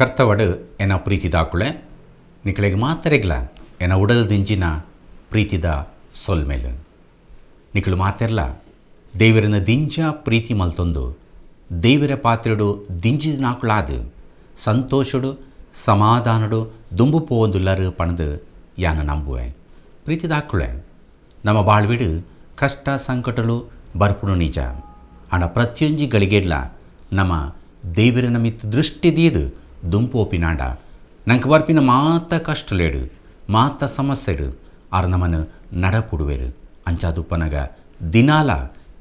ಕರ್ತವಡು ಎನ ಪ್ರೀತಿದಾಕುಳೆ ನಿಕಳಿಗೆ ಮಾತರೆಗ್ಲ ಎನ ದಿಂಜಿನ ಪ್ರೀತಿದ ಮೇಲೆ ನಿಕಳು ಮಾತೆರ್ಲ ದೇವರನ ದಿಂಜ ಪ್ರೀತಿ ಮಲ್ತೊಂದು ದೇವರ ಪಾತ್ರೆಡು ದಿಂಜಿನಾಕುಳಾದು ಸಂತೋಷಡು ಸಮಾಧಾನಡು ದುಂಬು ಪೋವೊಂದುಲ್ಲರು ಪಣದು ಯಾನ ನಂಬುವೆ ಪ್ರೀತಿದಾಕುಳೆ ನಮ್ಮ ಬಾಳ್ವಿಡು ಕಷ್ಟ ಸಂಕಟಲು ಬರ್ಪುಡು ನಿಜ ಅಣ ಪ್ರತಿಯೊಂಜಿ ಗಳಿಗೆಡ್ಲ ನಮ್ಮ ದೇವರನ ದೃಷ್ಟಿ ದೃಷ್ಟಿದೀದು దుంపోపినాడ ನಂಕ ಮಾತ మాత కష్టలేడు ಮಾತ ಸಮಸ್ಯೆ ಆರ್ ನಮ್ಮನ್ನು ನಡಪುಡುವೆರು ಅಂಚಾದುಪ್ಪನಗ ದಿನಾಲ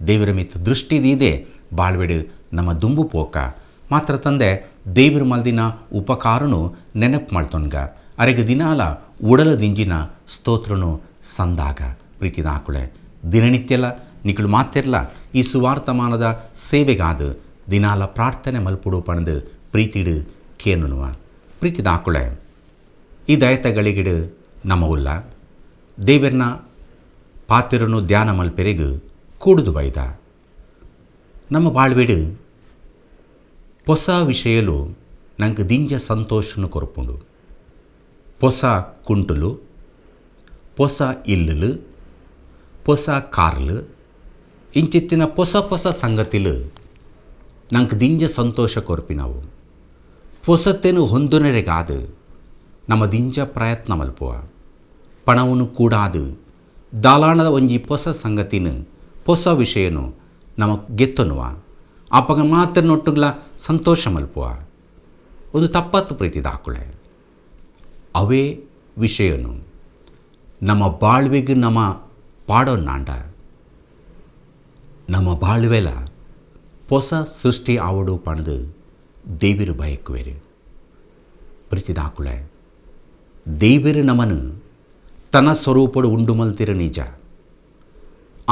ದೇವರ ಮಿತ್ ದೃಷ್ಟಿ ದೀದೆ ಬಾಳ್ವೆಡು ನಮ್ಮ ದುಂಬು ಪೋಕ ಮಾತ್ರ ತಂದೆ ದೇವರ ಮಲ್ದಿನ ಉಪಕಾರನು ನೆನಪು ಮಾಡ್ತೊನ್ಗ ಅರೆಗ ದಿನಾಲ ಉಡಲ ದಿಂಜಿನ ಸ್ತೋತ್ರನು ಸಂದಾಗ ಪ್ರೀತಿದ ಆಕುಳೆ ದಿನನಿತ್ಯಲ ನಿಕಳು ಮಾತೆರ್ಲ ಈ ಸುವಾರ್ತಮಾನದ ಸೇವೆಗಾದ ದಿನಾಲ ಪ್ರಾರ್ಥನೆ ಮಲ್ಪುಡು ಪಣದು ಪ್ರೀತಿಡು ಕೇನುನುವ ಪ್ರೀತಿದಾಕುಳೆ ಈ ದಯತಗಳಿಗಿಡು ಉಲ್ಲ ದೇವೆರ್ನ ಪಾತಿರನು ಧ್ಯಾನ ಮಲ್ಪೆರೆಗು ಕೂಡುದು ಬೈದ ನಮ್ಮ ಬಾಳ್ವೆಡು ಹೊಸ ವಿಷಯಲು ನಂಗೆ ದಿಂಜ ಸಂತೋಷನು ಕೊರಪುಂಡು ಹೊಸ ಕುಂಟುಲು ಹೊಸ ಇಲ್ಲುಲು ಹೊಸ ಕಾರ್ಲು ಇಂಚಿತ್ತಿನ ಹೊಸ ಹೊಸ ಸಂಗತಿಲು ನಂಗೆ ದಿಂಜ ಸಂತೋಷ ಕೊರಪಿನವು പൊസത്തിനു ನಮ್ಮ ದಿಂಜ ಪ್ರಯತ್ನ ಮಲ್ಪುವ ಪಣವನ್ನು ಕೂಡಾದು ದಾಲಾಣದ ಒಂಜಿ ಪೊಸ ಸಂಗತಿನ ಪೊಸ ವಿಷಯನು ನಮ ಗೆತ್ತನುವ ಆಪಗ ಮಾತ್ರ ನೊಟ್ಟುಗಳ ಸಂತೋಷ ಮಲ್ಪುವ ಒಂದು ತಪ್ಪತ್ತು ಪ್ರೀತಿ ದಾಕುಳೆ ಅವೇ ವಿಷಯನು ನಮ್ಮ ಬಾಳ್ವೆಗೆ ನಮ ನಾಂಡ ನಮ್ಮ ಬಾಳ್ವೆಲ ಹೊಸ ಸೃಷ್ಟಿ ಆವಡು ಪಣದು ದೇವಿರು ಬಯಕುವೆರು ಪ್ರೀತಿದಾಕುಳೆ ದೇವಿರು ನಮನು ತನ್ನ ಸ್ವರೂಪಡು ಉಂಡು ನಿಜ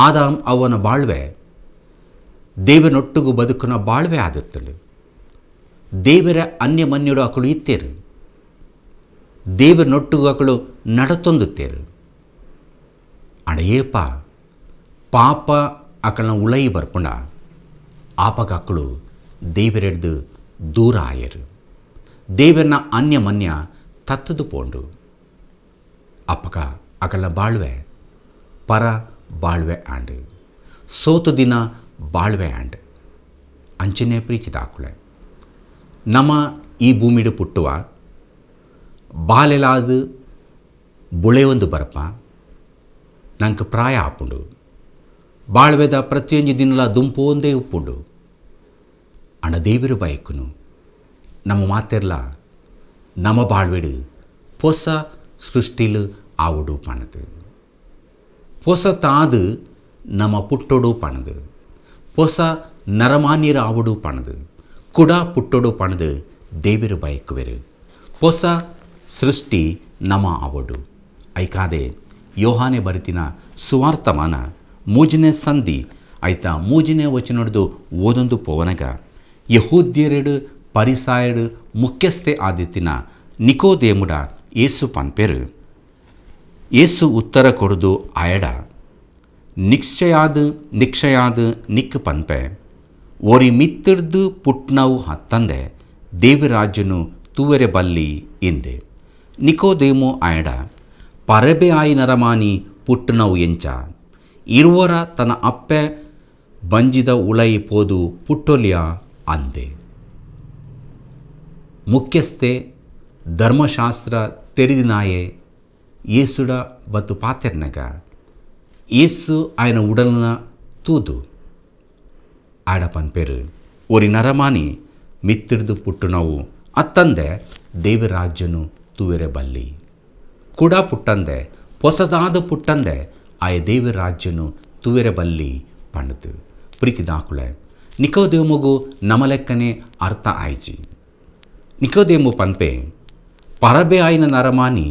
ಆದ ಅವನ ಬಾಳ್ವೆ ದೇವಿನೊಟ್ಟಿಗೂ ಬದುಕುನ ಬಾಳ್ವೆ ಆದತ್ತಳು ದೇವರ ಅನ್ಯಮನ್ಯುಡು ಅಕಳು ಇತ್ತೇರು ದೇವಿನೊಟ್ಟಿಗೂ ಅಕಳು ನಡತೊಂದುತ್ತೇರು ಅಡೆಯೇಪ ಪಾಪ ಅಕಳನ್ನ ಉಳಗಿ ಬರ್ಪುಂಡ ಆಪಗ ಅಕ್ಕಳು ದೇವರೆಡ್ದು ದೂರ ಆಯರು ಅನ್ಯ ಅನ್ಯಮನ್ಯ ತತ್ತದು ಪೋಂಡು ಅಪ್ಪಕ ಅಕಲ ಬಾಳ್ವೆ ಪರ ಬಾಳ್ವೆ ಆಂಡ್ ಸೋತು ದಿನ ಬಾಳ್ವೆ ಆಂಡ್ ಅಂಚನೆ ದಾಕುಳೆ ನಮ ಈ ಭೂಮಿಡು ಪುಟ್ಟುವ ಬಾಲೆಲಾದು ಬುಳೆಯೊಂದು ಬರಪ್ಪ ನಂಗೆ ಪ್ರಾಯ ಆಪುಂಡು ಬಾಳ್ವೆದ ಪ್ರತಿಯೊಂದು ದಿನಲ ಒಂದೇ ಉಪ್ಪುಂಡು ದೇವರು ಬಯಕುನು ನಮ್ಮ ಮಾತೆರ್ಲ ನಮ್ಮ ಬಾಳ್ವೆಡು ಪೊಸ ಸೃಷ್ಟಿಲು ಆವುಡು ಪಣದು ಪೊಸ ತಾದು ನಮ್ಮ ಪುಟ್ಟೊಡು ಪಣದು ಪೊಸ ನರಮಾನ್ಯರ ಆವುಡು ಪಣದು ಕುಡಾ ಪುಟ್ಟೊಡು ಪಣದು ದೇವಿರು ಬಯಕುವೆರು ಪೊಸ ಸೃಷ್ಟಿ ನಮ ಆವಡು ಐಕಾದೆ ಯೋಹಾನೆ ಬರಿತಿನ ಸುವಾರ್ಥಮಾನ ಮೂಜನೇ ಸಂಧಿ ಆಯ್ತಾ ವಚನ ಹೊಡೆದು ಓದೊಂದು ಪೋವನಗ യഹൂദ്യരുടെ ಮುಖ್ಯಸ್ಥೆ ಮುಖ್ಯಸ್ಥೆ ನಿಕೋ ನಿಕೋದೇಮುಡ ಏಸು ಪನ್ಪೆರು ಏಸು ಉತ್ತರ ಕೊಡದು ಆಯಡ ನಿಶ್ಚಯಾದ ನಿಕ್ಷಯಾದ ನಿಕ್ ಪನ್ಪೆ ಓರಿ ಮಿತ್ತಿಡ್ದು ಪುಟ್ನವು ಹತ್ತಂದೆ ದೇವರಾಜನು ತೂವೆರೆ ಬಲ್ಲಿ ಎಂದೆ ನಿಕೋದೇಮು ಆಯಡ ಪರಬೆ ಆಯಿ ನರಮಾನಿ ಪುಟ್ಟನವು ಎಂಚ ಇರುವರ ತನ್ನ ಅಪ್ಪೆ ಬಂಜಿದ ಉಳೈ ಪೋದು ಪುಟ್ಟೊಲಿಯ ಅಂದೆ ಮುಖ್ಯಸ್ಥೆ ಧರ್ಮಶಾಸ್ತ್ರ ತೆರಿದಿನಾಯೆ ಏಸುಡ ಬತ್ತು ಪಾತೆರ್ನಗ ಏಸು ಆಯನ ಉಡಲ್ನ ತೂದು ಆಡಪನ್ ಪೇರು ಒರಿ ನರಮಾನಿ ಮಿತ್ತಿಡ್ದು ಪುಟ್ಟು ನಾವು ಅತ್ತಂದೆ ದೇವರಾಜ್ಯನು ತೂವೆರೆ ಬಲ್ಲಿ ಕೂಡ ಪುಟ್ಟಂದೆ ಹೊಸದಾದ ಪುಟ್ಟಂದೆ ಆಯ ದೇವರಾಜ್ಯನು ತೂವೆರೆ ಬಲ್ಲಿ ಪಂಡದು ಪ್ರೀತಿ ನಿಕೋದೇಮಗೂ ನಮಲೆಕ್ಕನೆ ಅರ್ಥ ಆಯ್ಚಿ ನಿಕೋದೇಮು ಪನ್ಪೆ ಪರಬೆ ಆಯ್ನ ನರಮಾನಿ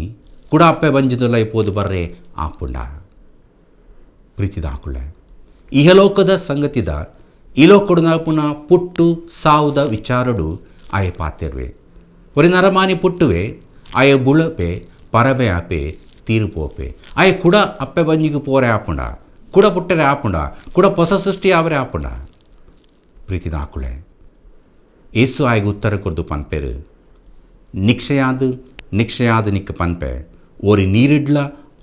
ಅಪ್ಪೆ ಬಂಜಿದಲ್ಲ ಇಪ್ಪೋದು ಬರ್ರೆ ಆಪುಂಡ ಪ್ರೀತಿದ ಇಹಲೋಕದ ಸಂಗತಿದ ಇಲೋಕುಡನಾಪುನ ಪುಟ್ಟು ಸಾವುದ ವಿಚಾರಡು ಆಯ ಪಾತೆರ್ವೆ ಒರೆ ನರಮಾನಿ ಪುಟ್ಟುವೆ ಆಯ ಬುಳಪೆ ಪರಬೆ ಆಪೆ ತೀರುಪೋಪೆ ಆಯ ಕುಡ ಅಪ್ಪೆ ಬಂಜಿಗೆ ಪೋರೆ ಆಪುಂಡ ಕುಡ ಪುಟ್ಟರೆ ಆಪುಂಡ ಕುಡ ಹೊಸ ಸೃಷ್ಟಿ ಆವರೆ ಆಪುಂಡ ಪ್ರೀತಿದಾಕುಳೆ ಏಸು ಆಯ್ಗೆ ಉತ್ತರ ಕೊರ್ದು ಪನ್ಪೆರು ನಿಕ್ಷೆಯಾದ ನಿಕ್ಷೆಯಾದ ನಿಕ್ಕ ಪನ್ಪೆ ಓರಿ ನೀರಿಡ್ಲ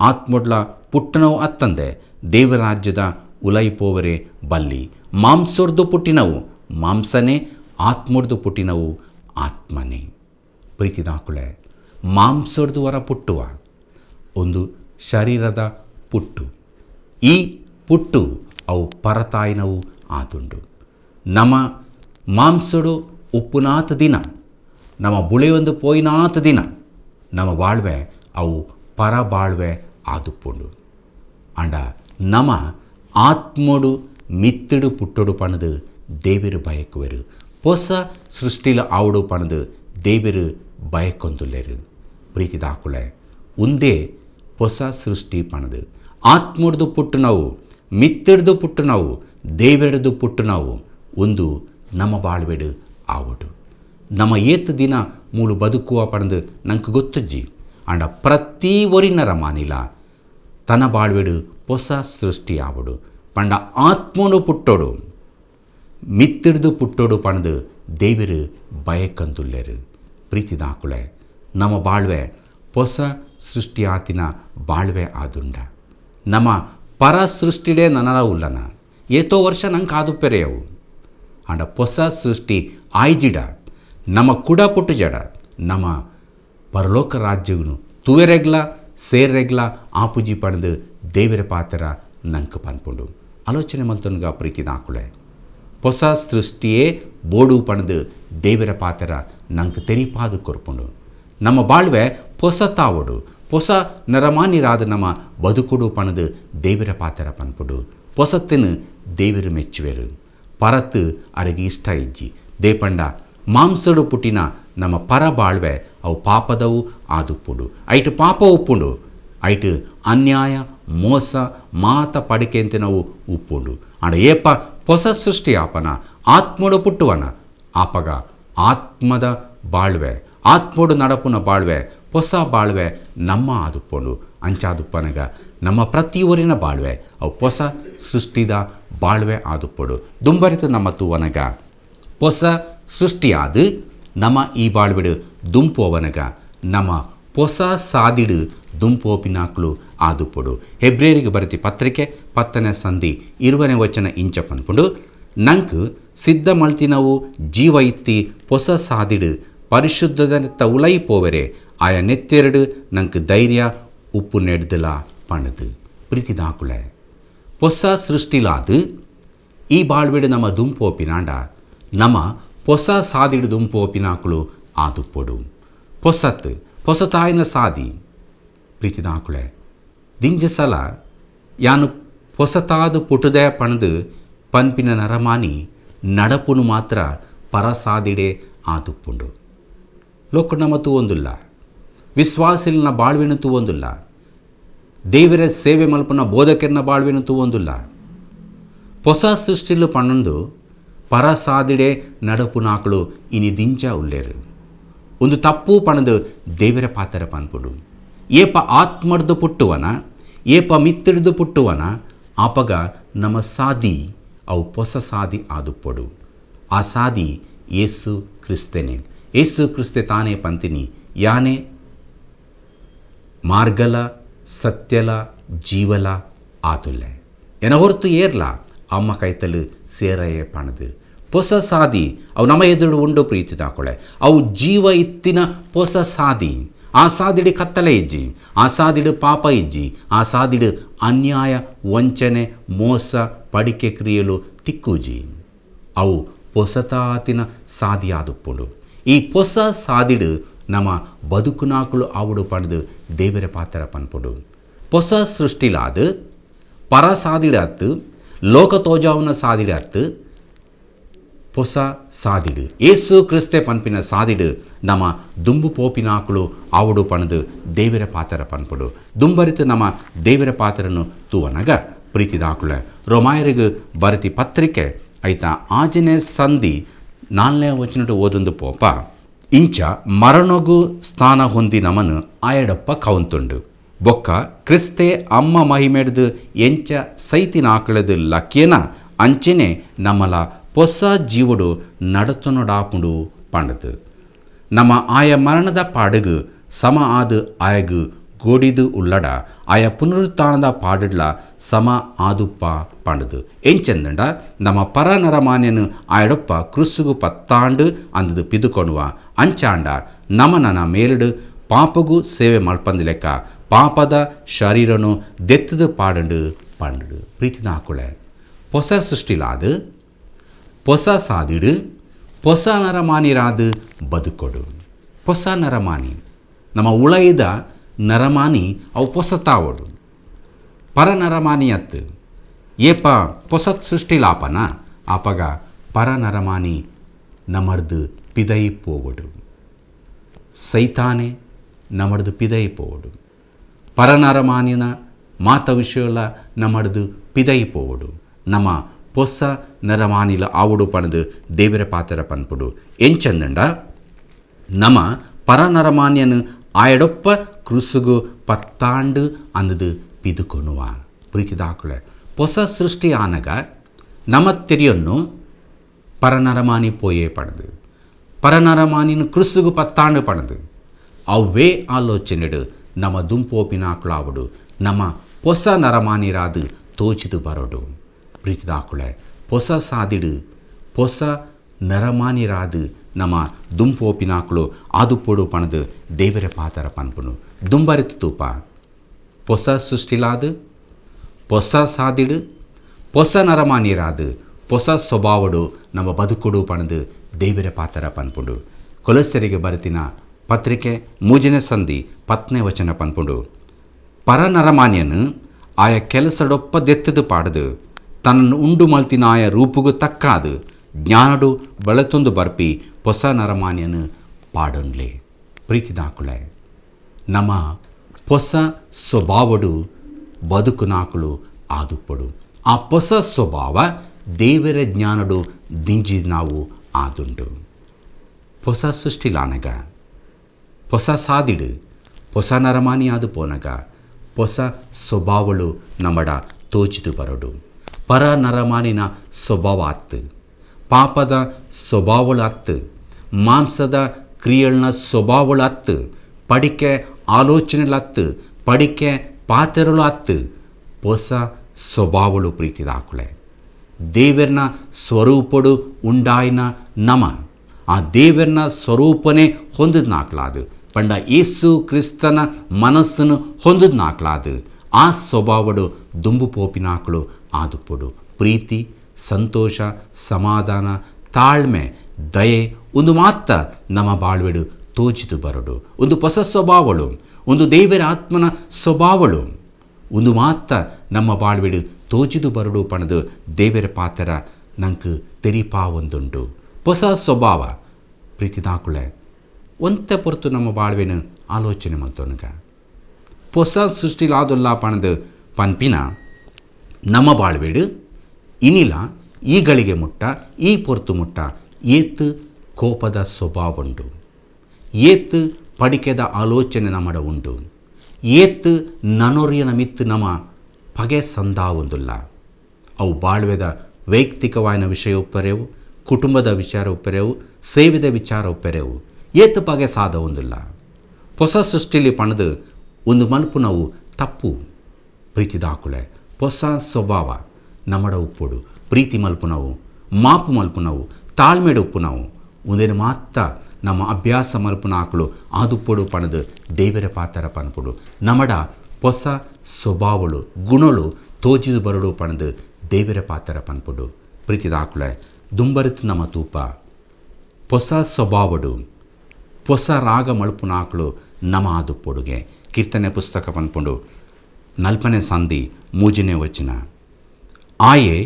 ಆತ್ಮೊಡ್ಲ ಪುಟ್ಟನವು ಅತ್ತಂದೆ ದೇವರಾಜ್ಯದ ಉಲೈಪೋವರೆ ಬಲ್ಲಿ ಮಾಂಸೋರ್ದು ಪುಟ್ಟಿನವು ಮಾಂಸನೇ ಆತ್ಮೊಡ್ದು ಪುಟ್ಟಿನವು ಆತ್ಮನೇ ಪ್ರೀತಿದಾಕುಳೆ ಮಾಂಸರ್ದು ವರ ಪುಟ್ಟುವ ಒಂದು ಶರೀರದ ಪುಟ್ಟು ಈ ಪುಟ್ಟು ಅವು ಪರತಾಯಿನವು ಆತುಂಡು ನಮ ಮಾಂಸಡು ಉಪ್ಪುನಾತ ದಿನ ನಮ್ಮ ಬುಳೆಯೊಂದು ಪೋಯಿನಾತ ದಿನ ನಮ್ಮ ಬಾಳ್ವೆ ಅವು ಪರ ಬಾಳ್ವೆ ಆದುಪ್ಪುಂಡು ಅಂಡ ನಮ ಆತ್ಮಡು మిత్తుడు పుట్టడు పనదు దేవిరు భయకువెరు పొస సృష్టిల ఆవుడు పనదు దేవిరు భయకొందులేరు ప్రీతి దాకులే ఉందే పొస సృష్టి పనదు ఆత్ముడిదు పుట్టునవు మిత్తుడిదు పుట్టునవు దేవిరదు పుట్టునవు ಒಂದು ನಮ ಬಾಳ್ವೆಡು ಆವಡು ನಮ ಏತ್ ದಿನ ಮೂಲು ಬದುಕುವ ಪಡೆದು ನಂಗೆ ಗೊತ್ತಜ್ಜಿ ಅಂಡ ಪ್ರತಿ ಒರಿನರ ಮಾನಿಲ ತನ ಬಾಳ್ವೆಡು ಹೊಸ ಸೃಷ್ಟಿ ಆವಡು ಪಂಡ ಆತ್ಮನು ಪುಟ್ಟೋಡು ಮಿತ್ತಿಡ್ದು ಪುಟ್ಟೋಡು ಪಣದು ದೇವರು ಬಯಕಂದುಲ್ಲೆರು ಪ್ರೀತಿ ದಾಕುಳೆ ನಮ್ಮ ಬಾಳ್ವೆ ಹೊಸ ಸೃಷ್ಟಿ ಆತಿನ ಬಾಳ್ವೆ ಆದುಂಡ ನಮ್ಮ ಪರ ಸೃಷ್ಟಿಡೇ ನನರ ಉಲ್ಲನ ಏತೋ ವರ್ಷ ನಂಗೆ ಕಾದುಪ್ಪೆರೆಯವು ಆಂಡ ಹೊಸ ಸೃಷ್ಟಿ ಆಯ್ಜಿಡ ನಮ್ಮ ಕೂಡ ಪುಟ್ಟುಜಡ ನಮ್ಮ ಪರಲೋಕ ರಾಜ್ಯವನ್ನು ತುವೆರೆಗ್ಲ ಸೇರ್ರೆಗ್ಲ ಆಪುಜಿ ಪಡೆದು ದೇವರ ಪಾತ್ರ ನಂಗೆ ಪನ್ಪುಂಡು ಆಲೋಚನೆ ಮಲ್ತನ್ಗ ಪ್ರೀತಿ ನಾಕುಳೆ ಹೊಸ ಸೃಷ್ಟಿಯೇ ಬೋಡು ಪಣದು ದೇವರ ಪಾತ್ರ ನಂಗೆ ತೆರಿಪಾದು ಕೊರ್ಪುಂಡು ನಮ್ಮ ಬಾಳ್ವೆ ಹೊಸ ತಾವಡು ಹೊಸ ನರಮಾನಿರಾದ ನಮ್ಮ ಬದುಕುಡು ಪಣದು ದೇವರ ಪಾತ್ರ ಪನ್ಪುಡು ಹೊಸತ್ತಿನ ದೇವರು ಮೆಚ್ಚುವೆರು ಪರತ್ತು ಅಡಗಿ ಇಷ್ಟ ಇಜ್ಜಿ ದೇಪಂಡ ಮಾಂಸಡು ಪುಟ್ಟಿನ ನಮ್ಮ ಪರ ಬಾಳ್ವೆ ಅವು ಪಾಪದವು ಆದುಪ್ಪುಡು ಐಟು ಪಾಪ ಉಪ್ಪುಂಡು ಐಟು ಅನ್ಯಾಯ ಮೋಸ ಮಾತ ಅಂತ ನಾವು ಉಪ್ಪುಂಡು ಅಂಡ ಏಪ ಹೊಸ ಸೃಷ್ಟಿ ಆಪನ ಆತ್ಮಡು ಪುಟ್ಟುವನ ಆಪಗ ಆತ್ಮದ ಬಾಳ್ವೆ ಆತ್ಮೋಡು ನಡಪುನ ಬಾಳ್ವೆ ಹೊಸ ಬಾಳ್ವೆ ನಮ್ಮ ಆದುಪ್ಪುಂಡು ಅಂಚಾದುಪ್ಪನಗ ನಮ್ಮ ಪ್ರತಿಯೊರಿನ ಬಾಳ್ವೆ ಅವು ಹೊಸ ಸೃಷ್ಟಿದ ಬಾಳ್ವೆ ಆದುಪ್ಪಡು ದುಂಬರಿತ ನಮ್ಮ ತೂವನಗ ಹೊಸ ಸೃಷ್ಟಿಯಾದು ನಮ ಈ ಬಾಳ್ಬಿಡು ದುಂಪೋವನಗ ನಮ ಹೊಸ ಸಾದಿಡು ದುಂಪೋಪಿನಾಕ್ಲು ಆದುಪ್ಪಡು ಹೆಬ್ರೇರಿಗೆ ಬರೆತಿ ಪತ್ರಿಕೆ ಪತ್ತನೆ ಸಂಧಿ ಇರುವನೇ ವಚನ ಇಂಚಪ್ಪನ್ಪುಂಡು ಪನ್ಪುಂಡು ನಂಕ್ ಸಿದ್ಧ ಮಳ್ತಿನವು ಜೀವ ಇತ್ತಿ ಪೊಸ ಸಾದಿಡು ಪರಿಶುದ್ಧದ ತೌಲೈ ಪೋವೆರೆ ಆಯ ನೆತ್ತೆರಡು ನಂಕ್ ಧೈರ್ಯ ಉಪ್ಪು ನೆಡ್ದಲ ಪಣದು ಪ್ರೀತಿ ಹೊಸ ಸೃಷ್ಟಿಲಾದು ಈ ಬಾಳ್ವಿಡು ನಮ್ಮ ದುಂಪೋಪಿನಾಂಡ ನಮ್ಮ ಹೊಸ ಸಾದಿಡು ದುಂಪೋಪಿನಾಕುಳು ಆದುಪ್ಪೊಡು ಹೊಸತ್ ಹೊಸತಾಯಿನ ಸಾದಿ ಪ್ರೀತಿದಾಕುಳೆ ದಿಂಜ ಸಲ ಯಾನು ಹೊಸತಾದು ಪುಟದೆ ಪಣದು ಪನ್ಪಿನ ನರಮಾನಿ ನಡಪುನು ಮಾತ್ರ ಪರಸಾದಿಡೆ ಆತುಪ್ಪುಂಡು ಲೋಕಣ್ಣ ಮತ್ತು ಒಂದುಲ್ಲ ವಿಶ್ವಾಸಿಲಿನ ಬಾಳ್ವಿನ ತೂ ಒಂದುಲ್ಲ ದೇವರ ಸೇವೆ ಮಲ್ಪನ ಬೋಧಕರನ್ನ ಬಾಳ್ವೆನು ಒಂದುಲ್ಲ ಹೊಸ ಸೃಷ್ಟಿಲು ಪಣ್ಣೊಂದು ಪರಸಾದಿಡೆ ನಡಪು ನಾಕಳು ಇನಿ ದಿಂಚ ಉಲ್ಲೇರು ಒಂದು ತಪ್ಪು ಪಣದು ದೇವರ ಪಾತ್ರ ಪನ್ಪುಡು ಏಪ ಆತ್ಮಡ್ದು ಪುಟ್ಟುವನ ಏಪ ಮಿತ್ತಿಡ್ದು ಪುಟ್ಟುವನ ಆಪಗ ನಮ್ಮ ಸಾದಿ ಅವು ಹೊಸ ಸಾದಿ ಆದುಪ್ಪಡು ಆ ಸಾದಿ ಏಸು ಕ್ರಿಸ್ತೇನೆ ಏಸು ಕ್ರಿಸ್ತೆ ತಾನೇ ಪಂತಿನಿ ಯಾನೆ ಮಾರ್ಗಲ ಸತ್ಯಲ ಜೀವಲ ಆತುಲ್ಲೆ ಎನ ಹೊರತು ಏರ್ಲ ಅಮ್ಮ ಕೈತಲು ಸೇರಯೇ ಪಣದು ಹೊಸ ಸಾದಿ ಅವು ನಮ್ಮ ಎದುರು ಉಂಡು ಪ್ರೀತಿ ತಾಕೊಳೆ ಅವು ಜೀವ ಇತ್ತಿನ ಹೊಸ ಸಾಧಿ ಆ ಸಾದಿಡು ಕತ್ತಲೆ ಇಜ್ಜಿ ಆ ಸಾದಿಡು ಪಾಪ ಇಜ್ಜಿ ಆ ಸಾದಿಡು ಅನ್ಯಾಯ ವಂಚನೆ ಮೋಸ ಪಡಿಕೆ ಕ್ರಿಯಲು ತಿಕ್ಕುಜಿ ಅವು ಹೊಸತಾತಿನ ಸಾದಿಯಾದುಪ್ಪುಂಡು ಈ ಹೊಸ ಸಾದಿಡು ನಮ್ಮ ಬದುಕು ನಾಕಲು ಆವಡು ಪಡೆದು ದೇವರ ಪಾತ್ರ ಪನ್ಪಡು ಹೊಸ ಸೃಷ್ಟಿಲಾದ ಪರ ಸಾದಿಡತ್ತು ಲೋಕ ತೋಜಾವನ ಸಾದಿಡತ್ತು ಹೊಸ சாதிடு ஏசு கிறிஸ்தே பண்பின சாதிடு நம்ம தும்பு போಪಿನಾಕಳು ಆವಡು ಪಣದು ದೇವರ ಪಾತ್ರ ಪನ್ಪಡು ದುಂಬರಿತು ನಮ್ಮ ದೇವರ ಪಾತ್ರನು ತೂವನಗ ಪ್ರೀತಿದಾಕುಳ ರೊಮಾಯರಿಗೆ ಬರತಿ ಪತ್ರಿಕೆ ಐತ ಆಜನೇ ಸಂಧಿ ನಾಲ್ನೇ ವಚನಟು ಓದೊಂದು ಪೋಪ ಇಂಚ ಮರಣೊಗು ಸ್ಥಾನ ಹೊಂದಿ ನಮನು ಆಯಡಪ್ಪ ಕೌಂತುಂಡು ಬೊಕ್ಕ ಕ್ರಿಸ್ತೆ ಅಮ್ಮ ಮಹಿಮೆಡ್ದು ಎಂಚ ಸೈತಿನ ಆಕಳದು ಲಕ್ಕೇನ ಅಂಚೆನೆ ನಮಲ ಹೊಸ ಜೀವಡು ನಡತನೊಡಾಪುಡು ಪಂಡದು ನಮ್ಮ ಆಯ ಮರಣದ ಪಾಡಗು ಸಮ ಆದ ಆಯಗು ಗೋಡಿದು ಉಲ್ಲಡ ಆಯ ಪುನರುತ್ಥಾನದ ಪಾಡಿಡ್ಲ ಸಮ ಆದುಪ್ಪ ಪಾಂಡುದು ಎಂಚೆಂದಂಡ ನಮ್ಮ ಪರ ನರಮಾನ್ಯನು ಆಯಡೊಪ್ಪ ಕ್ರಿಸುಗು ಪತ್ತಾಂಡು ಅಂದದು ಪಿದುಕೊಣುವ ಅಂಚಾಂಡ ನಮನನ ಮೇಲಿಡು ಪಾಪಗೂ ಸೇವೆ ಮಲ್ಪಂದು ಲೆಕ್ಕ ಪಾಪದ ಶರೀರನು ದೆತ್ತದು ಪಾಡಂಡು ಪಾಂಡುಡು ಪ್ರೀತಿನ ಹಾಕುಳೆ ಹೊಸ ಸೃಷ್ಟಿಲಾದು ಹೊಸ ಸಾದಿಡು ಹೊಸ ನರಮಾನಿರಾದು ಬದುಕೊಡು ಹೊಸ ನರಮಾನಿ ನಮ್ಮ ಉಳೈದ ನರಮಾನಿ ಅವು ಪೊಸತಾವಡು ಪರನರಮಾನಿಯತ್ ಏಪ ಪೊಸತ್ ಸೃಷ್ಟಿಲಾಪನ ಆಪಗ ಪರನರಮಾನಿ ನಮರ್ದು ಪಿದೈ ಪೋವಡು ಸೈತಾನೆ ನಮರ್ದು ಪಿದೈ ಪೋವಡು ಪರನರಮಾನಿನ ಮಾತ ವಿಷಯಲ ನಮರ್ದು ಪಿದೈ ಪೋವಡು ನಮ ಪೊಸ ನರಮಾನಿಲ ಆವಡು ಪಣದು ದೇವರ ಪಾತ್ರ ಪನ್ಪುಡು ಎಂಚಂದಂಡ ನಮ್ಮ ಪರನರಮಾನ್ಯನು ஆயடொப்ப கிறிஸ்துகு பத்தாண்டு அந்தது பிது கொண்டுவான் புரிக்குதாக்குள்ள பொச சிருஷ்டியானக நம தெரியும் பரநரமானி போயே படுது பரநரமானின் கிறிஸ்துகு பத்தாண்டு படந்து அவ்வே ஆலோச்சனைடு நம தும்போப்பினாக்குளாவுடு நம பொச நரமானிராது தோச்சிது பரோடும் பிரித்துதாக்குள பொச சாதிடு பொச ನರಮಾನಿ ರಾದು ನಮ ದುಂಪೋಪಿನಾಕುಲು ಆದುಪ್ಪೊಡು ಪಣದು ದೇವರ ಪಾತರ ಪನ್ಪುನು ದುಂಬರಿತು ತೂಪ ಪೊಸ ಸೃಷ್ಟಿಲಾದು ಪೊಸ ಸಾದಿಡು ಪೊಸ ನರಮಾನಿರಾದು ಪೊಸ ಸ್ವಭಾವಡು ನಮ್ಮ ಬದುಕುಡು ಪಣದು ದೇವರ ಪಾತರ ಪನ್ಪುಂಡು ಕೊಲಸರಿಗೆ ಬರೆತಿನ ಪತ್ರಿಕೆ ಮೂಜನೇ ಸಂಧಿ ಪತ್ನೇ ವಚನ ಪನ್ಪುಂಡು ಪರನರಮಾನ್ಯನು ಆಯ ಕೆಲಸಡೊಪ್ಪ ದೆತ್ತದು ಪಾಡದು ತನ್ನನ್ನು ಉಂಡು ಮಲ್ತಿನ ಆಯ ರೂಪುಗು ತಕ್ಕಾದು ಜ್ಞಾನಡು ಬಳತೊಂದು ಬರ್ಪಿ ಹೊಸ ನರಮಾನ್ಯನು ಪಾಡೊಂದ್ಲೆ ಪ್ರೀತಿದಾಕುಳೆ ನಮ ಹೊಸ ಸ್ವಭಾವಡು ಬದುಕುನಾಕುಲು ಆದುಪ್ಪಡು ಆ ಹೊಸ ಸ್ವಭಾವ ದೇವರ ಜ್ಞಾನಡು ದಿಂಜಿ ನಾವು ಆದುಂಡು ಹೊಸ ಸೃಷ್ಟಿಲಾನಗ ಹೊಸ ಸಾದಿಡು ಹೊಸ ನರಮಾನಿ ಆದು ಪೋನಗ ಹೊಸ ಸ್ವಭಾವಳು ನಮ್ಮಡ ತೋಚಿತು ಬರಡು ಪರ ನರಮಾನಿನ ಸ್ವಭಾವಾತ್ ಪಾಪದ ಹತ್ತು ಮಾಂಸದ ಕ್ರಿಯೆಗಳನ್ನ ಸ್ವಭಾವಳಾತ್ ಪಡಿಕೆ ಆಲೋಚನೆಲಾತ್ ಪಡಿಕೆ ಹತ್ತು ಹೊಸ ಸ್ವಭಾವಳು ಪ್ರೀತಿದಾಕುಳೆ ದೇವರನ್ನ ದೇವರನ ಸ್ವರೂಪಡು ಉಂಡಾಯಿನ ನಮ ಆ ದೇವರನ್ನ ಸ್ವರೂಪನೇ ಹೊಂದದ್ನಾಕ್ಲಾದು ಪಂಡ ಯೇಸು ಕ್ರಿಸ್ತನ ಮನಸ್ಸನ್ನು ಹೊಂದದ್ನಾಕ್ಲಾದು ಆ ಸ್ವಭಾವಡು ದುಂಬು ಪೋಪಿನಾಕಳು ಆದುಪಡು ಪ್ರೀತಿ ಸಂತೋಷ ಸಮಾಧಾನ ತಾಳ್ಮೆ ದಯೆ ಒಂದು ಮಾತ್ರ ನಮ್ಮ ಬಾಳ್ವೆಡು ತೋಚಿತು ಬರಡು ಒಂದು ಹೊಸ ಸ್ವಭಾವಳು ಒಂದು ದೇವರ ಆತ್ಮನ ಸ್ವಭಾವಳು ಒಂದು ಮಾತ್ರ ನಮ್ಮ ಬಾಳ್ವೆಡು ತೋಚಿದು ಬರಡು ಪಣದು ದೇವರ ಪಾತ್ರ ನಂಗೆ ತೆರಿಪಾವೊಂದುಂಡು ಹೊಸ ಸ್ವಭಾವ ಪ್ರೀತಿ ದಾಕುಳೆ ಒಂತೆ ಪೊರ್ತು ನಮ್ಮ ಬಾಳ್ವೆನು ಆಲೋಚನೆ ಮಾಡ್ತೋನಗ ಹೊಸ ಸೃಷ್ಟಿಲಾದೊಲ್ಲ ಪಣದು ಪನ್ಪಿನ ನಮ್ಮ ಬಾಳ್ವೆಡು ಇನಿಲ ಈಗಳಿಗೆ ಮುಟ್ಟ ಈ ಪೊರ್ತು ಮುಟ್ಟ ಏತ್ ಕೋಪದ ಸ್ವಭಾವಂಡು ಏತ್ ಪಡಿಕೆದ ಆಲೋಚನೆ ನಮಡ ಉಂಡು ಏತ್ ನನೊರಿಯನ ನಮಿತ್ತು ನಮ ಪಗೆ ಒಂದುಲ್ಲ ಅವು ಬಾಳ್ವೆದ ವೈಯಕ್ತಿಕವಾಯಿನ ವಿಷಯ ಒಪ್ಪರೆವು ಕುಟುಂಬದ ವಿಚಾರ ಒಪ್ಪರೆವು ಸೇವಿದ ವಿಚಾರ ಒಪ್ಪರೆವು ಏತು ಪಗೆ ಸಾಧ ಒಂದಿಲ್ಲ ಹೊಸ ಸೃಷ್ಟಿಲಿ ಪಣದು ಒಂದು ಮಲ್ಪು ನಾವು ತಪ್ಪು ಪ್ರೀತಿದಾಕುಲೆ ಹೊಸ ಸ್ವಭಾವ ನಮಡ ಉಪ್ಪುಡು ಪ್ರೀತಿ ಮಲ್ಪುನವು ಮಾಪು ಮಲ್ಪುನವು ತಾಳ್ಮೆಡು ಉಪ್ಪುನವು ಒಂದೇನು ಮಾತ್ರ ನಮ್ಮ ಅಭ್ಯಾಸ ಮಲ್ಪುನ ಆಕಳು ಆದುಪ್ಪಡು ಪಣದು ದೇವರ ಪಾತ್ರ ಪನ್ಪುಡು ನಮಡ ಹೊಸ ಸ್ವಭಾವಳು ಗುಣಳು ತೋಜಿದು ಬರಡು ಪಣದು ದೇವರ ಪಾತ್ರ ಪನ್ಪುಡು ಪ್ರೀತಿದ ಹಾಕುಳೆ ದುಂಬರಿತು ನಮ್ಮ ತೂಪ ಹೊಸ ಸ್ವಭಾವಡು ಹೊಸ ರಾಗ ಮಲ್ಪುನ ನಾಕಳು ನಮ ಆದುಪ್ಪೊಡುಗೆ ಕೀರ್ತನೆ ಪುಸ್ತಕ ಪನ್ಪುಡು ನಲ್ಪನೆ ಸಂಧಿ ಮೂಜನೇ ವಚನ ಆಯೆ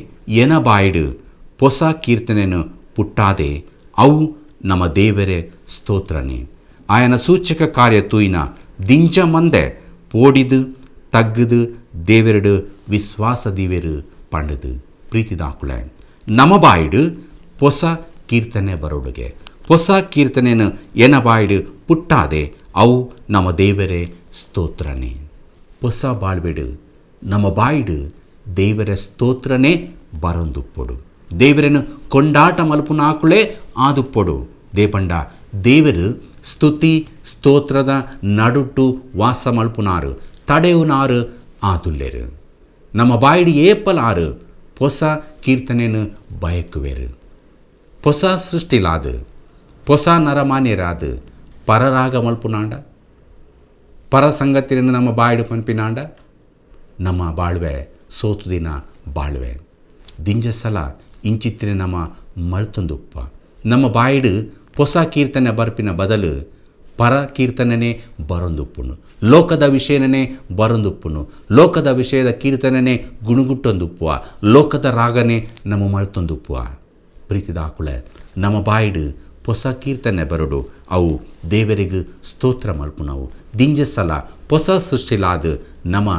ಎನಬಾಯ್ಡು ಹೊಸ ಕೀರ್ತನೆಯನ್ನು ಪುಟ್ಟಾದೆ ಅವು ನಮ್ಮ ದೇವರೇ ಸ್ತೋತ್ರನೇ ಆಯನ ಸೂಚಕ ಕಾರ್ಯ ತೂಯಿನ ದಿಂಜ ಮಂದೆ ಪೋಡಿದು ತಗ್ಗದು ದೇವರಡು ವಿಶ್ವಾಸ ದೇವರು ಪಂಡದು ನಮ್ಮ ನಮಬಾಯ್ಡು ಹೊಸ ಕೀರ್ತನೆ ಬರೋಡುಗೆ ಹೊಸ ಕೀರ್ತನೆಯನ್ನು ಬಾಯ್ಡು ಪುಟ್ಟಾದೆ ಅವು ನಮ್ಮ ದೇವರೇ ಸ್ತೋತ್ರನೇ ಹೊಸ ಬಾಳ್ಬೇಡು ನಮ್ಮ ಬಾಯ್ಡು ದೇವರ ಸ್ತೋತ್ರನೇ ಬರೊಂದುಪ್ಪೊಡು ದೇವರನ್ನು ಕೊಂಡಾಟ ಮಲ್ಪುನಾಕುಲೇ ಆದುಪ್ಪೊಡು ದೇಪಂಡ ದೇವರು ಸ್ತುತಿ ಸ್ತೋತ್ರದ ನಡುಟು ವಾಸ ಮಲ್ಪುನಾರು ತಡೆಯುನಾರು ಆದುಲ್ಲೆರು ನಮ್ಮ ಬಾಯಿಡಿ ಏಪಲಾರು ಹೊಸ ಕೀರ್ತನೆಯನ್ನು ಬಯಕುವೆರು ಹೊಸ ಸೃಷ್ಟಿಲಾದು ಹೊಸ ನರಮಾನ್ಯರಾದು ಪರರಾಗ ಮಲ್ಪುನಾಂಡ ಪರ ಸಂಗತಿಯನ್ನು ನಮ್ಮ ಬಾಯಿಡು ಪನ್ಪಿನಾಂಡ ನಮ್ಮ ಬಾಳ್ವೆ ಸೋತು ದಿನ ಬಾಳ್ವೆ ದಿಂಜ ಸಲ ನಮ ನಮ್ಮ ಮಳ್ತೊಂದುಪ್ಪ ನಮ್ಮ ಬಾಯಿಡು ಹೊಸ ಕೀರ್ತನೆ ಬರ್ಪಿನ ಬದಲು ಪರ ಕೀರ್ತನೇ ಬರೊಂದುಪ್ಪುನು ಲೋಕದ ವಿಷಯನೇ ಬರೊಂದುಪ್ಪುನು ಲೋಕದ ವಿಷಯದ ಕೀರ್ತನೇ ಗುಣಗುಟ್ಟೊಂದುಪ್ಪುವ ಲೋಕದ ರಾಗನೇ ನಮ್ಮ ಮಳ್ತೊಂದುಪ್ಪುವ ಪ್ರೀತಿದ ಆಕುಳ ನಮ್ಮ ಬಾಯಿಡು ಹೊಸ ಕೀರ್ತನೆ ಬರಡು ಅವು ದೇವರಿಗೆ ಸ್ತೋತ್ರ ಮಲ್ಪುನವು ದಿಂಜ ಸಲ ಹೊಸ ಸೃಷ್ಟಿಲಾದ ನಮ್ಮ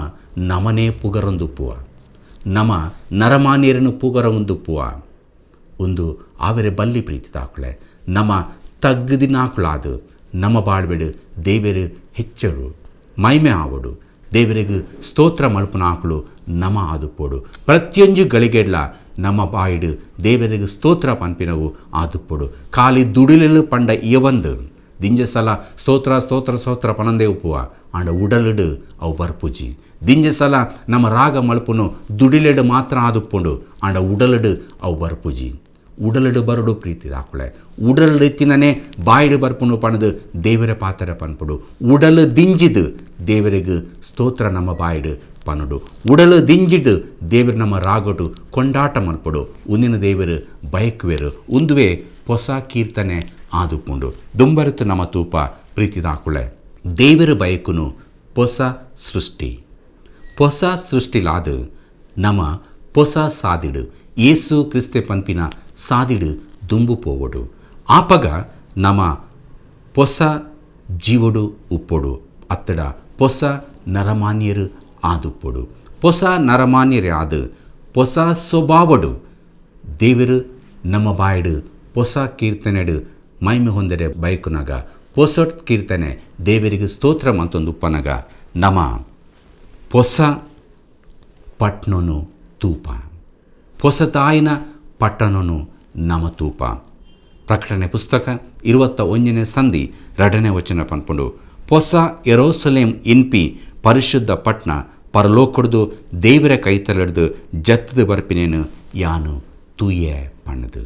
ಪುಗರೊಂದು ಪುವ ನಮ ನರಮಾನ್ಯರನ್ನು ಪುಗರೊಂದುಪ್ಪುವ ಒಂದು ಆವೆರೆ ಬಲ್ಲಿ ಪ್ರೀತಿ ತಾಕುಳೆ ನಮ ತಗ್ದಿನಾಕುಳಾದು ನಮ ಬಾಳ್ಬೆಡು ದೇವರು ಹೆಚ್ಚರು ಮೈಮೆ ಆವಡು ದೇವರಿಗೆ ಸ್ತೋತ್ರ ಹಾಕಳು ನಮ ಆದುಪ್ಪೋಡು ಪ್ರತಿಯೊಂದು ಗಳಿಗೆಡ್ಲ ನಮ್ಮ ಬಾಯಿಡು ದೇವರಿಗೆ ಸ್ತೋತ್ರ ಪನ್ಪಿನವು ಆದುಪ್ಪೋಡು ಖಾಲಿ ದುಡಿಲಲು ಪಂಡ ಈವಂದ್ ದಿಂಜ ಸಲ ಸ್ತೋತ್ರ ಸ್ತೋತ್ರ ಸ್ತೋತ್ರ ಪನಂದೇವುಪುವ ಆಂಡ ಉಡಲಡು ಅವು ಬರ್ಪುಜಿ ದಿಂಜ ಸಲ ನಮ್ಮ ರಾಗ ಮಲ್ಪುನು ದುಡಿಲೆಡು ಮಾತ್ರ ಆದುಪ್ಪುಂಡು ಆಂಡ ಉಡಲಡು ಅವು ಬರ್ಪುಜಿ ಉಡಲಡು ಬರಡು ಪ್ರೀತಿ ದಾಕುಳೆ ಉಡಲ್ ರೀತಿನೇ ಬಾಯಿಡು ಬರ್ಪುನು ಪಣದು ದೇವರ ಪಾತ್ರ ಪನ್ಪುಡು ಉಡಲು ದಿಂಜಿದು ದೇವರಿಗೆ ಸ್ತೋತ್ರ ನಮ್ಮ ಬಾಯಿಡು பன்னுடு உடல் திஞ்சிட்டு தேவர் நம்ம ராகட்டு கொண்டாட்டம் மல்படு உன்னின தேவர் பயக்குவேரு உந்துவே பொசா கீர்த்தனை ಆದುಕೊಂಡು ದುಂಬರತ್ ನಮ ತೂಪ ಪ್ರೀತಿದಾಕುಳೆ ದೇವರ ಬಯಕುನು ಪೊಸ ಸೃಷ್ಟಿ ಹೊಸ ಸೃಷ್ಟಿಲಾದು ನಮ ಪೊಸ ಸಾದಿಡು ಏಸು ಕ್ರಿಸ್ತೆ ಪಂಪಿನ ಸಾದಿಡು ದುಂಬು ಪೋವಡು ಆಪಗ ನಮ ಪೊಸ ಜೀವಡು ಉಪ್ಪೊಡು ಅತ್ತಡ ಪೊಸ ನರಮಾನ್ಯರು ಆದುಪ್ಪೊಡು ಪೊಸ ನರಮಾನ್ಯರೇ ಆದು ಪೊಸ ಸ್ವಭಾವಡು ದೇವರು ನಮ ಬಾಯಡು ಪೊಸ ಕೀರ್ತನೆಡು ಮೈಮೆ ಹೊಂದರೆ ಬೈಕುನಗ ಪೊಸೊಟ್ ಕೀರ್ತನೆ ದೇವರಿಗೆ ಸ್ತೋತ್ರ ಉಪ್ಪನಗ ನಮ ಪೊಸ ಪಟ್ನೊನು ತೂಪ ತಾಯಿನ ಪಟ್ಟಣನು ನಮ ತೂಪ ಪ್ರಕಟಣೆ ಪುಸ್ತಕ ಇರುವತ್ತ ಒಂದನೇ ಸಂಧಿ ರಡನೆ ವಚನ ಪನ್ಪುಂಡು ಪೊಸ ಎರೋಸಲೇಮ್ ಇನ್ಪಿ ಪರಿಶುದ್ಧ ಪಟ್ನ ಪರಲೋಕೊಡ್ದು ದೇವರ ತಲೆಡ್ದು ಜತ್ತದ ಬರ್ಪಿನೇನು ಯಾನು ತೂಯೆ ಪಣ್ಣದು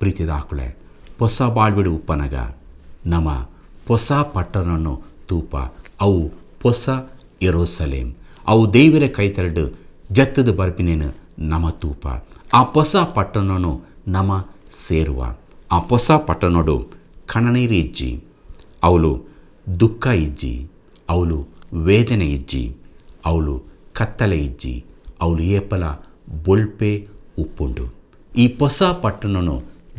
ಪ್ರೀತಿದಾಕುಳೆ ಹೊಸ ಬಾಳ್ಬಿಡು ಉಪ್ಪನಗ ನಮ ಹೊಸ ಪಟ್ಟಣನು ತೂಪ ಅವು ಹೊಸ ಸಲೇಮ್ ಅವು ದೇವರ ಕೈ ತರಡು ಜತ್ತದ ಬರ್ಪಿನೇನು ನಮ ತೂಪ ಆ ಹೊಸ ಪಟ್ಟಣನು ನಮ ಸೇರುವ ಆ ಹೊಸ ಪಟ್ಟಣಡು ಕಣನೀರು ಇಜ್ಜಿ ಅವಳು ದುಃಖ ಇಜ್ಜಿ ಅವಳು ವೇದನೆ ಇಜ್ಜಿ ಅವಳು ಕತ್ತಲೆ ಇಜ್ಜಿ ಅವಳು ಏಪಲ ಬೊಳ್ಪೆ ಉಪ್ಪುಂಡು ಈ ಹೊಸ ಪಟ್ಟಣನು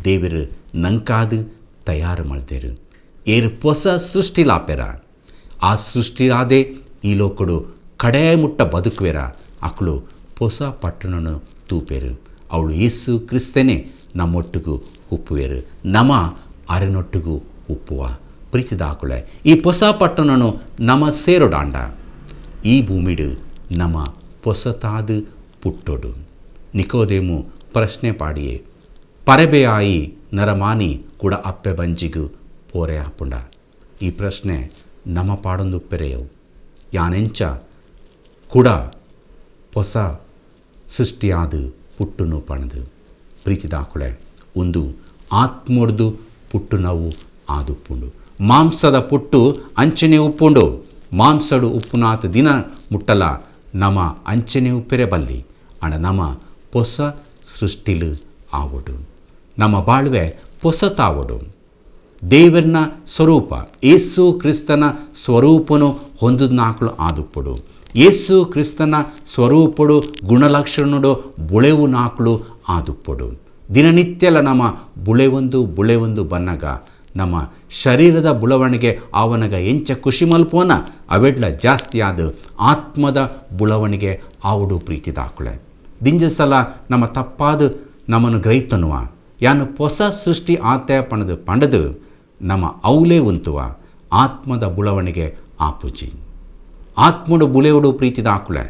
ದೇವರು ನಂಕಾದು ತಯಾರು ಮಾಡ್ತೇರು ಏರ್ ಹೊಸ ಲಾಪೆರ ಆ ಸೃಷ್ಟಿರಾದೆ ಈ ಲೋಕಡು ಕಡೆ ಮುಟ್ಟ ಬದುಕುವೆರ ಅಕುಳು ಹೊಸ ಪಟ್ಟಣನು ತೂಪೇರು ಅವಳು ಯೇಸು ಕ್ರಿಸ್ತನೇ ನಮ್ಮೊಟ್ಟಿಗೂ ಉಪ್ಪುವೆರು ನಮ ಅರೆನೊಟ್ಟಿಗೂ ಉಪ್ಪುವ ಪ್ರೀತಿದಾಕುಳೆ ಈ ಹೊಸ ಪಟ್ಟಣನು ನಮ ಡಾಂಡ ಈ ಭೂಮಿಡು ನಮ ಹೊಸತಾದ ಪುಟ್ಟೊಡು ನಿಕೋದೇಮು ಪ್ರಶ್ನೆ ಪಾಡಿಯೇ ಪರಬೆಯಾಯಿ ನರಮಾನಿ ಕೂಡ ಅಪ್ಪೆ ಬಂಜಿಗು ಪೋರೆ ಆಪುಂಡ ಈ ಪ್ರಶ್ನೆ ನಮ್ಮ ಪಾಡೊಂದು ಪೆರೆಯವು ಯಾನೆಂಚ ಕೂಡ ಹೊಸ ಸೃಷ್ಟಿಯಾದ ಪುಟ್ಟುನು ಪಣದು ಪ್ರೀತಿದಾಕುಳೆ ಒಂದು ಆತ್ಮೊಡ್ದು ಪುಟ್ಟು ನಾವು ಆದು ಉಪ್ಪುಂಡು ಮಾಂಸದ ಪುಟ್ಟು ಅಂಚನೆ ಉಪ್ಪುಂಡು ಮಾಂಸಡು ಉಪ್ಪುನಾತ ದಿನ ಮುಟ್ಟಲ ನಮ ಅಂಚನೆ ಉಪ್ಪೆರೆ ಬಲ್ಲಿ ಅಣ ನಮ ಹೊಸ ಸೃಷ್ಟಿಲು ಆಗೋಡು ನಮ್ಮ ಬಾಳ್ವೆ ಹೊಸತಾವಡು ದೇವರನ್ನ ಸ್ವರೂಪ ಏಸು ಕ್ರಿಸ್ತನ ಸ್ವರೂಪನು ಹೊಂದಿದ್ನಾಕಲು ಆದುಪ್ಪಡು ಏಸು ಕ್ರಿಸ್ತನ ಸ್ವರೂಪಡು ಗುಣಲಕ್ಷಣಡು ಬುಳೆವು ನಾಕಲು ಆದುಪ್ಪಡು ದಿನನಿತ್ಯಲ ನಮ್ಮ ಬುಳೆವೊಂದು ಬುಳೆವೊಂದು ಬನ್ನಗ ನಮ್ಮ ಶರೀರದ ಬುಳವಣಿಗೆ ಆವನಗ ಎಂಚ ಖುಷಿ ಮಲ್ಪೋನ ಅವೆಡ್ಲ ಜಾಸ್ತಿ ಆದ ಆತ್ಮದ ಬುಳವಣಿಗೆ ಆವಡು ಪ್ರೀತಿ ದಿಂಜಸಲ ಸಲ ನಮ್ಮ ತಪ್ಪಾದ ನಮ್ಮನ್ನು ಗ್ರಹಿತನುವ ಯಾನು ಹೊಸ ಸೃಷ್ಟಿ ಆತೆ ಪಣದು ಪಣದು ನಮ್ಮ ಅವಲೇ ಉಂತುವ ಆತ್ಮದ ಬುಳವಣಿಗೆ ಆಪುಜಿ ಆತ್ಮಡು ಬುಲೆಯುಡು ಪ್ರೀತಿದ ಆಕುಲೆ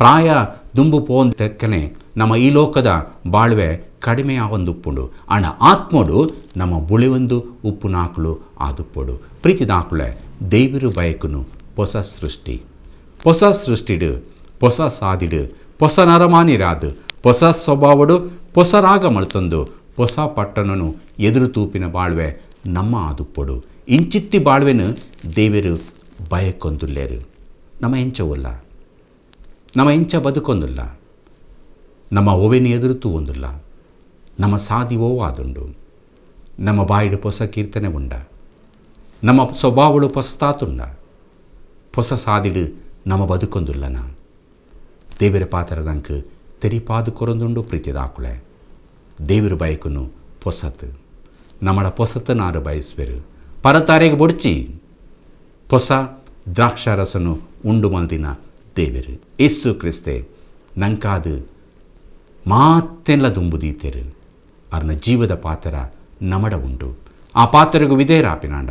ಪ್ರಾಯ ದುಂಬು ಪೋಂದಕ್ಕನೆ ನಮ್ಮ ಈ ಲೋಕದ ಬಾಳ್ವೆ ಕಡಿಮೆ ಆವೊಂದು ಉಪ್ಪುಂಡು ಅಣ ಆತ್ಮಡು ನಮ್ಮ ಬುಳೆವೊಂದು ಉಪ್ಪು ಆದುಪ್ಪುಡು ಆದುಪ್ಪಡು ಪ್ರೀತಿದ ಆಕುಳೆ ದೇವಿರು ಬಯಕನು ಹೊಸ ಸೃಷ್ಟಿ ಹೊಸ ಸೃಷ್ಟಿಡು ಹೊಸ ಸಾದಿಡು ಹೊಸ ನರಮಾನಿರಾದು ಹೊಸ ಸ್ವಭಾವಡು ಹೊಸ ರಾಗ ಮಳ್ತೊಂದು ಹೊಸ ಪಟ್ಟಣನು ಎದುರು ತೂಪಿನ ಬಾಳ್ವೆ ನಮ್ಮ ಆದುಪ್ಪಡು ಇಂಚಿತ್ತಿ ಬಾಳ್ವೆನು ದೇವರು ಬಯಕೊಂದುಲ್ಲೇರು ನಮ್ಮ ಎಂಚವಲ್ಲ ನಮ್ಮ ಎಂಚ ಬದುಕೊಂದುಲ್ಲ ನಮ್ಮ ಓವೆನು ಎದುರುತು ಒಂದುಲ್ಲ ನಮ್ಮ ಸಾದಿ ಓವಾದುಂಡು ನಮ್ಮ ಬಾಯಿಡು ಹೊಸ ಕೀರ್ತನೆ ಉಂಡ ನಮ್ಮ ಸ್ವಭಾವಳು ತಾತುಂಡ ಹೊಸ ಸಾದಿಡು ನಮ್ಮ ಬದುಕೊಂದುಲ್ಲನ ದೇವರ ಪಾತ್ರ ನಂಗೆ ತೆರಿಪಾದು ಕೊರೊಂದುಂಡು ಪ್ರೀತಿದಾಕುಳೆ ಬಾಯಕನು ಪೊಸತ್ നമ്മുടെ പൊಸತ್ತನ್ನು ಆರು ಬಯಸುವರು ಪರತಾರೆಗೆ ಬೊಡ್ಚಿ ಹೊಸ ದ್ರಾಕ್ಷಾರಸನು ಉಂಡು ಮಲ್ದಿನ ದೇವರು ಏಸು ಕ್ರಿಸ್ತೆ ನಂಕಾದು ಮಾತೆಲ್ಲ ದುಂಬುದೀತೆರು ಅರ್ನ ಜೀವದ ಪಾತ್ರ ನಮಡ ಉಂಡು ಆ ಪಾತ್ರಗೂ ವಿದೇರಾಪಿನಾಂಡ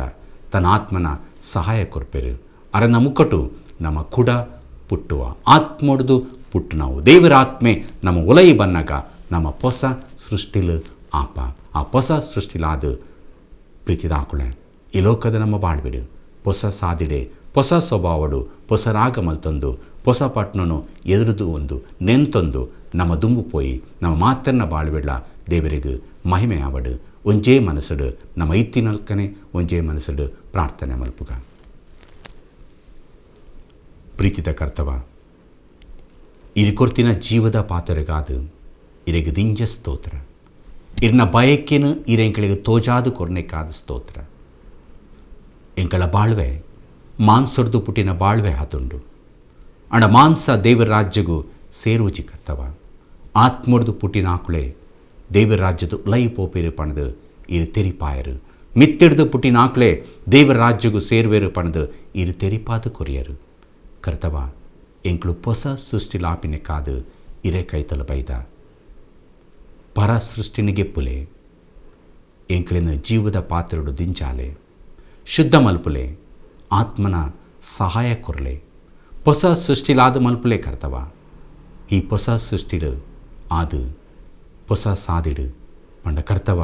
ತನ್ನ ಆತ್ಮನ ಸಹಾಯ ಕೊರ್ಪೆರು ಅರನ ಮುಕ್ಕಟು ನಮ್ಮ ಕುಡ ಪುಟ್ಟುವ ಆತ್ಮೊಡ್ದು ಪುಟ್ಟು ನಾವು ದೇವರ ಆತ್ಮೆ ನಮ್ಮ ಒಲೈ ಬನ್ನಗ ನಮ್ಮ ಹೊಸ ಸೃಷ್ಟಿಲು ಆಪ ಆ ಹೊಸ ಪ್ರೀತಿದ ಪ್ರೀತಿದಾಕುಳೆ ಈ ಲೋಕದ ನಮ್ಮ ಬಾಳ್ಬಿಡು ಹೊಸ ಸಾದಿಡೆ ಹೊಸ ಸ್ವಭಾವಡು ಹೊಸ ಮಲ್ತಂದು ಹೊಸ ಪಟ್ನನು ಎದುರುದು ಒಂದು ನೆಂತೊಂದು ನಮ್ಮ ದುಂಬು ಪೋಯಿ ನಮ್ಮ ಮಾತನ್ನ ಬಾಳ್ಬಿಡ್ಲ ದೇವರಿಗೆ ಮಹಿಮೆ ಆವಡು ಒಂಜೇ ಮನಸ್ಸುಡು ನಮ್ಮ ನಲ್ಕನೆ ಒಂಜೇ ಮನಸ್ಸುಡು ಪ್ರಾರ್ಥನೆ ಮಲ್ಪುಗ ಪ್ರೀತಿದ ಕರ್ತವ ಇರಿಕೊರ್ತಿನ ಜೀವದ ಪಾತ್ರರಿಗಾದು ಇರೆಗದಿಂಜ ಸ್ತೋತ್ರ ಇರ್ನ ಬಯಕೆನು ಇರೆಂಕಳಿಗೆ ತೋಜಾದು ಕೊರ್ನೆಕಾದ ಸ್ತೋತ್ರ ಎಂಕಳ ಬಾಳ್ವೆ ಮಾಂಸರ್ದು ಪುಟಿನ ಬಾಳ್ವೆ ಹಾತುಂಡು ಅಂಡ ಮಾಂಸ ದೇವರ ರಾಜ್ಯಗೂ ಸೇರುಚಿ ಕರ್ತವ ಆತ್ಮರ್ದು ಪುಟಿನ ಆಕುಳೆ ದೇವರ ರಾಜ್ಯದ ಉಲೈ ಪೋಪೇರು ಪಣದು ಇರು ತೆರಿಪಾಯರು ಮಿತ್ತೆಡ್ದು ಪುಟಿನ ಆಕುಳೆ ದೇವರ ರಾಜ್ಯಗೂ ಸೇರುವೇರು ಪಣದು ಇರು ತೆರಿಪಾದು ಕೊರಿಯರು ಕರ್ತವ ಎಂಕಳು ಹೊಸ ಸೃಷ್ಟಿಲಾಪಿನ ಕಾದು ಇರೆ ಕೈತಲು ಬೈದ పరసృష్టిని గెప్పులే ఎంకలిన ಜೀವದ ಪಾತ್ರರು దించాలే ಶುದ್ಧ ಮಲ್ಪುಲೆ ಆತ್ಮನ ಸಹಾಯ ಕೊರಲೆ ಹೊಸ ಸೃಷ್ಟಿಲಾದ ಮಲ್ಪುಲೆ ಕರ್ತವ ಈ ಹೊಸ ಸೃಷ್ಟಿಡು ಆದು ಹೊಸ ಸಾದಿಡು ಪಂಡ ಕರ್ತವ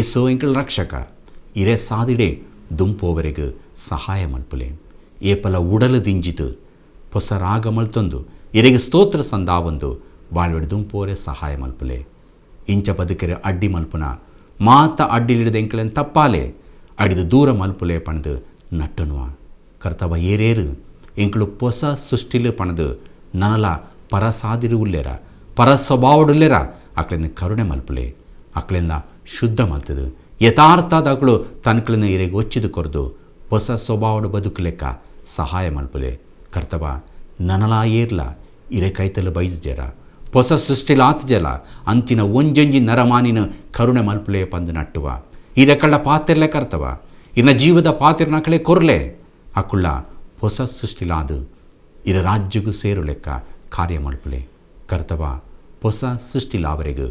ಏಸೋ ಎಂಕಲ್ ರಕ್ಷಕ ಇರೇ ಸಾದಿಡೆ ದುಂಪೋವರೆಗೂ ಸಹಾಯ ಮಲ್ಪುಲೆ ಏಪಲ ಉಡಲು ದಿಂಜಿತು ಹೊಸ ರಾಗ ಮಲ್ತೊಂದು ಇರೆಗೆ ಸ್ತೋತ್ರ ಸಂದಾವಂದು ಬಾಳ್ವೆಡು ದುಂಪೋರೆ ಸಹಾಯ ಮಲ್ಪುಲೆ ಇಂಚ ಬದುಕರೆ ಅಡ್ಡಿ ಮಲ್ಪುನ ಮಾತ ಅಡ್ಡಿಲಿಡದೆ ಎಂಕಳೆನ್ ತಪ್ಪಾಲೆ ಅಡಿದು ದೂರ ಮಲ್ಪುಲೆ ಪಣದು ನಟ್ಟನುವ ಕರ್ತವ ಏರೇರು ಎಂಕಳು ಪೊಸ ಸೃಷ್ಟಿಲು ಪಣದು ನನಲ ಪರಸಾದಿರು ಉಲ್ಲೆರ ಪರ ಸ್ವಭಾವಡುಲ್ಲೆರ ಅಕ್ಲೆಂದ ಕರುಣೆ ಮಲ್ಪುಲೆ ಅಕ್ಲೆಂದ ಶುದ್ಧ ಮಲ್ತದು ಅಕಳು ತನಕಳನ್ನು ಇರೆಗೆ ಒಚ್ಚಿದು ಕೊರದು ಹೊಸ ಸ್ವಭಾವಡು ಬದುಕು ಲೆಕ್ಕ ಸಹಾಯ ಮಲ್ಪುಲೆ ಕರ್ತವ ನನಲ ಏರ್ಲ ಇರೆ ಕೈತಲು ಬಯಸ್ಜರ ಹೊಸ ಜಲ ಅಂಚಿನ ಒಂಜೊಂಜಿ ನರಮಾನಿನ ಕರುಣೆ ಮಲ್ಪುಲೆ ಪಂದು ನಟ್ಟುವ ಈ ಕಳ್ಳ ಪಾತ್ರಲೆ ಕರ್ತವ ಇನ್ನ ಜೀವದ ಪಾತ್ರೆನಕಳೆ ಕೊರ್ಲೆ ಅಕ್ಕುಳ್ಳ ಹೊಸ ಸೃಷ್ಟಿಲಾದು ಇರ ರಾಜ್ಯಗೂ ಸೇರು ಲೆಕ್ಕ ಕಾರ್ಯ ಮಲ್ಪುಲೆ ಕರ್ತವ ಹೊಸ ಅಡ್ಡಿ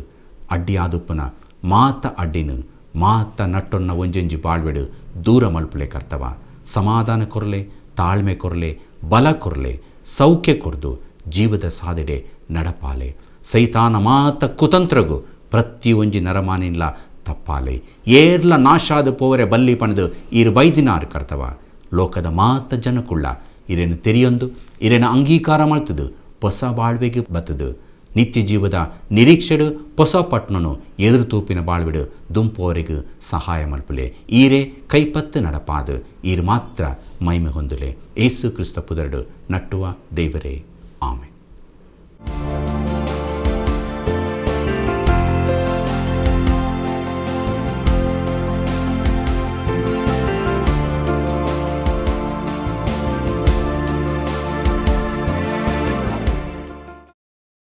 ಅಡ್ಡಿಯಾದುಪ್ಪನ ಮಾತ ಅಡ್ಡಿನು ಮಾತ ನಟ್ಟೊನ್ನ ಒಂಜೊಂಜಿ ಬಾಳ್ವೆಡು ದೂರ ಮಲ್ಪುಲೆ ಕರ್ತವ ಸಮಾಧಾನ ಕೊರಲೆ ತಾಳ್ಮೆ ಕೊರಲೆ ಬಲ ಕೊರಲೆ ಸೌಖ್ಯ ಕೊರ್ದು ಜೀವದ ಸಾಧನೆ ನಡಪಾಲೆ ಸೈತಾನ ಮಾತ ಕುತಂತ್ರಗೂ ಒಂಜಿ ನರಮಾನಿಲ್ಲ ತಪ್ಪಾಲೆ ಏರ್ಲ ನಾಶಾದ ಪೋವರೆ ಬಲ್ಲಿ ಪಣದು ಇರು ಬೈದಿನಾರು ಕರ್ತವ ಲೋಕದ ಮಾತ ಜನಕುಳ್ಳ ಇರೇನು ತೆರೆಯೊಂದು ಇರೇನು ಅಂಗೀಕಾರ ಮಾಡ್ತದು ಹೊಸ ಬಾಳ್ವೆಗೆ ಬತ್ತದು ನಿತ್ಯ ಜೀವದ ನಿರೀಕ್ಷೆಡು ಹೊಸ ಪಟ್ನನು ಎದುರು ತೂಪಿನ ಬಾಳ್ವಿಡು ದುಂಪೋವರೆಗೂ ಸಹಾಯ ಮಲ್ಪಲೆ ಈರೇ ಕೈಪತ್ತು ನಡಪಾದು ಈರು ಮಾತ್ರ ಮೈಮೆ ಹೊಂದಲೆ ಏಸು ಕ್ರಿಸ್ತ ಪುದರಡು ನಟ್ಟುವ ದೇವರೇ Amém.